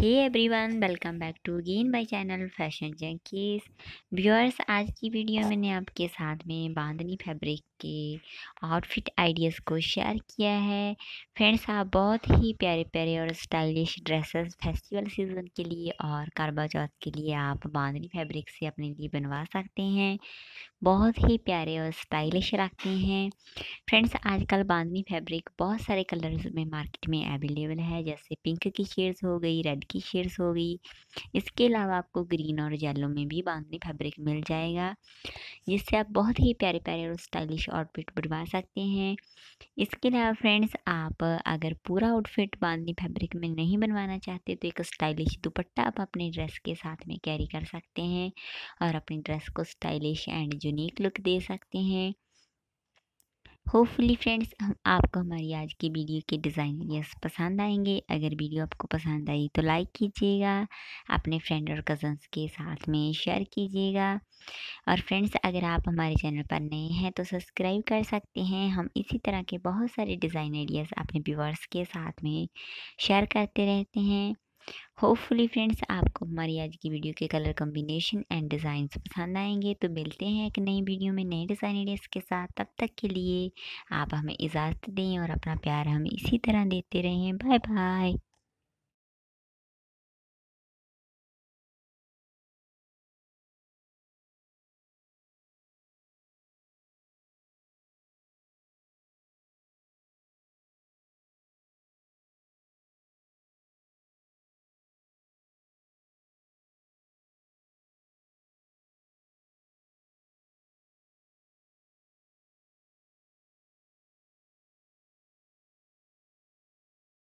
hey everyone welcome back to again by channel fashion junkies viewers आज की video मैंने आपके साथ में बांधनी फैब्रिक के आउटफिट आइडियाज़ को शेयर किया है फ्रेंड्स आप बहुत ही प्यारे प्यारे और स्टाइलिश ड्रेसेस फेस्टिवल सीजन के लिए और करवा चौथ के लिए आप बांधनी फैब्रिक से अपने लिए बनवा सकते हैं बहुत ही प्यारे और स्टाइलिश रखते हैं फ्रेंड्स आजकल बांधनी फैब्रिक बहुत सारे कलर्स में मार्केट में अवेलेबल है जैसे पिंक की शेड्स हो गई रेड की शेड्स होगी इसके अलावा आपको ग्रीन और येलो में भी बांधनी फैब्रिक मिल जाएगा जिससे आप बहुत ही प्यारे प्यारे और स्टाइलिश आउटफिट बनवा सकते हैं इसके अलावा फ्रेंड्स आप अगर पूरा आउटफिट बांधनी फैब्रिक में नहीं बनवाना चाहते तो एक स्टाइलिश दुपट्टा आप अपने ड्रेस के साथ में कैरी कर सकते हैं और अपनी ड्रेस को स्टाइलिश एंड यूनिक लुक दे सकते हैं होपफुली फ्रेंड्स हम आपको हमारी आज की वीडियो के डिज़ाइन यस पसंद आएंगे अगर वीडियो आपको पसंद आई तो लाइक कीजिएगा अपने फ्रेंड और कज़न्स के साथ में शेयर कीजिएगा और फ्रेंड्स अगर आप हमारे चैनल पर नए हैं तो सब्सक्राइब कर सकते हैं हम इसी तरह के बहुत सारे डिज़ाइन आइडियाज़ अपने व्यूवर्स के साथ में शेयर करते रहते हैं होपफुली फ्रेंड्स आपको हमारी आज की वीडियो के कलर कॉम्बिनेशन एंड डिज़ाइंस पसंद आएंगे तो मिलते हैं एक नई वीडियो में नए डिज़ाइन आइडियाज़ के साथ तब तक के लिए आप हमें इजाज़त दें और अपना प्यार हमें इसी तरह देते रहें बाय बाय